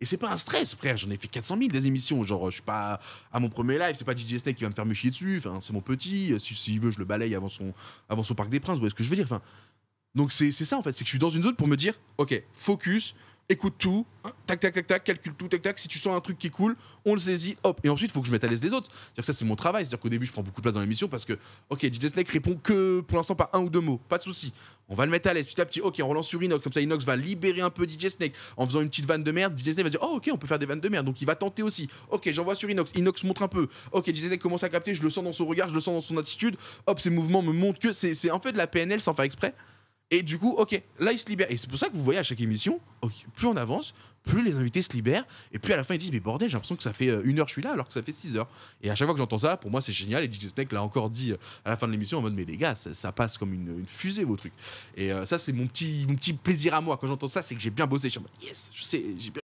Et c'est pas un stress, frère. J'en ai fait 400 000 des émissions. Genre, je suis pas à mon premier live, c'est pas DJ Snake qui va me faire me chier dessus. Enfin, c'est mon petit. Euh, s'il veut, je le balaye avant son, avant son Parc des Princes. Vous voyez ce que je veux dire enfin, Donc, c'est ça, en fait. C'est que je suis dans une zone pour me dire, OK, focus écoute tout, tac, tac, tac, tac, calcule tout, tac, tac. Si tu sens un truc qui est cool, on le saisit, hop. Et ensuite, il faut que je mette à l'aise les autres. C'est-à-dire que ça, c'est mon travail. C'est-à-dire qu'au début, je prends beaucoup de place dans l'émission parce que, ok, DJ Snake répond que pour l'instant par un ou deux mots, pas de souci. On va le mettre à l'aise petit à petit. Ok, on relance sur Inox, comme ça, Inox va libérer un peu DJ Snake en faisant une petite vanne de merde. DJ Snake va dire, oh, ok, on peut faire des vannes de merde. Donc, il va tenter aussi. Ok, j'envoie sur Inox. Inox montre un peu. Ok, DJ Snake commence à capter. Je le sens dans son regard, je le sens dans son attitude. Hop, ses mouvements me montrent que c'est un peu de la PNL sans faire exprès. Et du coup, ok, là, ils se libèrent. Et c'est pour ça que vous voyez à chaque émission, plus on avance, plus les invités se libèrent. Et puis à la fin, ils disent Mais bordel, j'ai l'impression que ça fait euh, une heure, je suis là, alors que ça fait six heures. Et à chaque fois que j'entends ça, pour moi, c'est génial. Et DJ Snake l'a encore dit euh, à la fin de l'émission en mode Mais les gars, ça, passe comme une, fusée, vos trucs. Et euh, ça, c'est mon petit, petit plaisir à moi. Quand j'entends ça, c'est que j'ai bien bossé. Je suis en mode Yes, je sais, j'ai bien